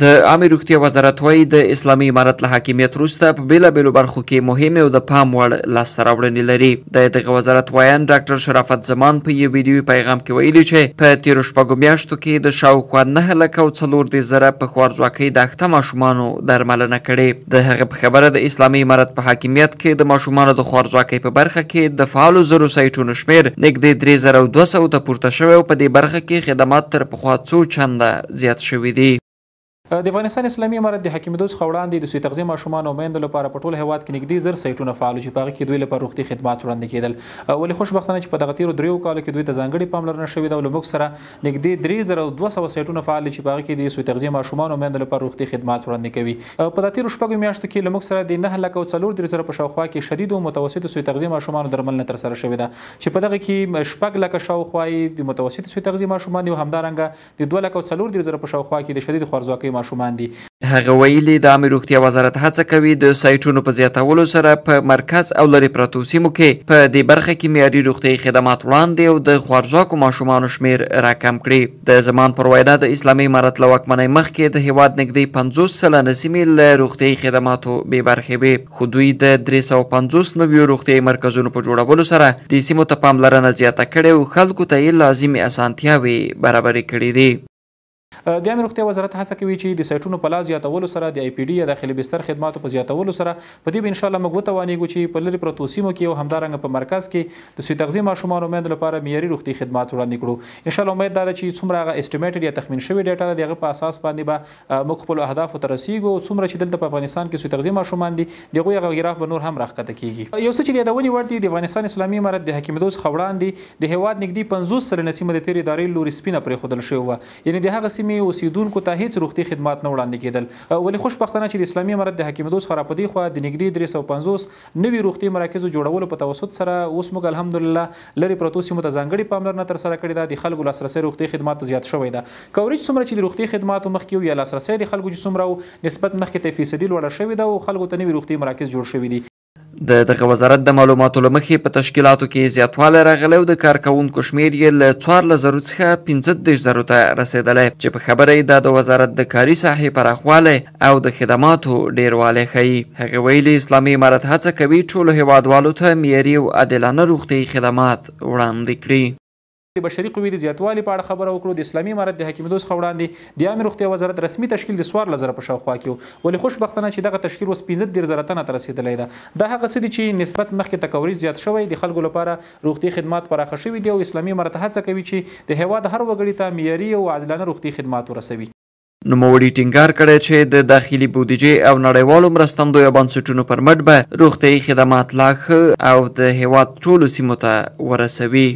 د عامې روغتیا وزارت وایي د اسلامي امارت له حاکمیت وروسته په بیلابیلو برخو کې مهمې او د پام وړ لاسته راوړنې لري د دغه وزارت ویان ډاکټر شرافت زمان په یو ویډیوي پیغام کې ویلي چې په تیرو شپږو میاشتو کې د شاوخوا نه لکه او څلور دې زره په خوارځواکۍ د اخته ماشومانو درملنه کړې د هغه په خبره د اسلامي امارت په حاکمیت کې د ماشومانو د خوارځواکۍ په برخه کې د فعالو زرو سایټونو شمیر نږدې درې زره او دوه سوه ته پورته شوی او په دې برخه کې خدمات تر پخوا څو چنده زیات شوي دي د افغانستان اسلامي امارت د حکیمدو څخه وړاندې د سوی تغذیه ماشومان او میندو لپاره په ټول هیواد کې نږدې زر سایټونه فعال چې پاغه کې دوی لپاره روغتي خدمات وړاندې کیدل ولی خوشبختانه چې په دغه تیرو دریو کالو کې دوی ته ځانګړي پاملرنه شوې ده او لمک سره نږدې 3200 سایټونه فعال چې پاغه کې د سوی تغذیه ماشومان او میندو لپاره روغتي خدمات وړاندې کوي په دغه تیرو شپږو میاشتو کې لمک سره د 9 لک او 4 درې زره په شاوخوا کې شدید او متوسط سوی تغذیه ماشومان درملنه تر سره شوې ده چې په دغه کې شپږ لک شاوخوا د متوسط سوی تغذیه ماشومان او همدارنګه د 2 لک او 4 درې زره په شاوخوا کې د شدید خورځواکۍ ماشومان دي هغه ویلي د عامې روغتیا وزارت هڅه کوي د سایټونو په زیاتولو سره په مرکز او لرې پرتو سیمو کې په دې برخه کې معیاري روغتیايي خدمات وړاندې او د خوارځواکو ماشومانو شمیر راکم کړي د زمان پر وینا د اسلامي امارت له واکمنۍ مخکې د هیواد نږدې 50 سلنه سیمې له روغتیايي خدماتو بې برخې وې خو دوی د 350 نویو روغتیايي مرکزونو په جوړولو سره د سیمو ته پاملرنه زیاته کړې او خلکو ته یې لازمي اسانتیاوې برابرې کړې دي د عامه روغتیا وزارت هڅه کوي چې د سایټونو په لاس زیاتولو سره د ای پی ډي یا داخلي بستر خدماتو په زیاتولو سره په دې به ان شاء الله موږ وتوانیږو چې په لری پروتو سیمو کې او همدارنګه په مرکز کې د سوی تغذیه ماشومان او میندو لپاره معیاري روغتي خدمات وړاندې کړو ان شاء الله امید ده چې څومره هغه استیمیټډ یا تخمین شوی ډیټا دغه په اساس باندې به موږ خپل اهداف ته رسیږو او څومره چې دلته په افغانستان کې سوی تغذیه ماشومان دي دغه هغه غراف به نور هم راخته کیږي یو څه چې د ونی ورته د افغانستان اسلامي امارت د حکیمدوس خوړان دي د هواد نګدي 50 سلنه سیمه د تیر ادارې لوري سپینه پرې خودل شوی و یعنی د هغه سیمه سیمې اوسیدونکو ته هیڅ روغتي خدمات نه وړاندې کېدل ولی خوشبختانه چې د اسلامي امارت د حاکم دوس خرا پدی خو د نګدي 350 نوي روغتي مراکز جوړولو په توسط سره اوس موږ الحمدلله لری پروتو سیمو ته ځانګړي پاملرنه تر سره کړې ده د خلکو لاسرسي روغتي خدمات زیات شوې ده کوریج څومره چې د روغتي خدماتو مخکې یا لاسرسي د خلکو چې څومره نسبت مخکې ته فیصدي لوړه شوې ده او خلکو ته نوي روغتي مراکز جوړ شوې دي د دغه وزارت د معلوماتو له مخې په تشکیلاتو کې زیاتوالی راغلی او د کارکوونکو شمیر یې له څوارلس زرو څخه پنځه دېرش زرو ته رسېدلی چې په خبره یې دا د وزارت د کاري ساحې پراخوالی او د خدماتو ډیروالی ښیي هغې ویلي اسلامي عمارت هڅه کوي ټولو هیوادوالو ته معیاري او عادلانه روغتیایي خدمات وړاندې کړي د بشري قوې د زیاتوالي په اړه خبره وکړو د اسلامي امارت د حاکمیدو څخه وړاندې د عامې روغتیا وزارت رسمي تشکیل د څوارلس زره په شاوخوا کې و ولې خوشبختانه چې دغه تشکیل اوس پنځه دېرش زره تنه ته رسېدلی ده دا هغه څه دي چې نسبت مخکې تکوري زیات شوی د خلکو لپاره روغتي خدمات پراخه شوي دي او اسلامي امارت هڅه کوي چې د هېواد هر وګړي ته معیاري او عادلانه روغتي خدمات ورسوي نوموړي ټینګار کړی چې د داخلي بودیجې او نړیوالو مرستندویه بنسټونو پر مټ به روغتیايي خدمات لا او د هېواد ټولو سیمو ته ورسوي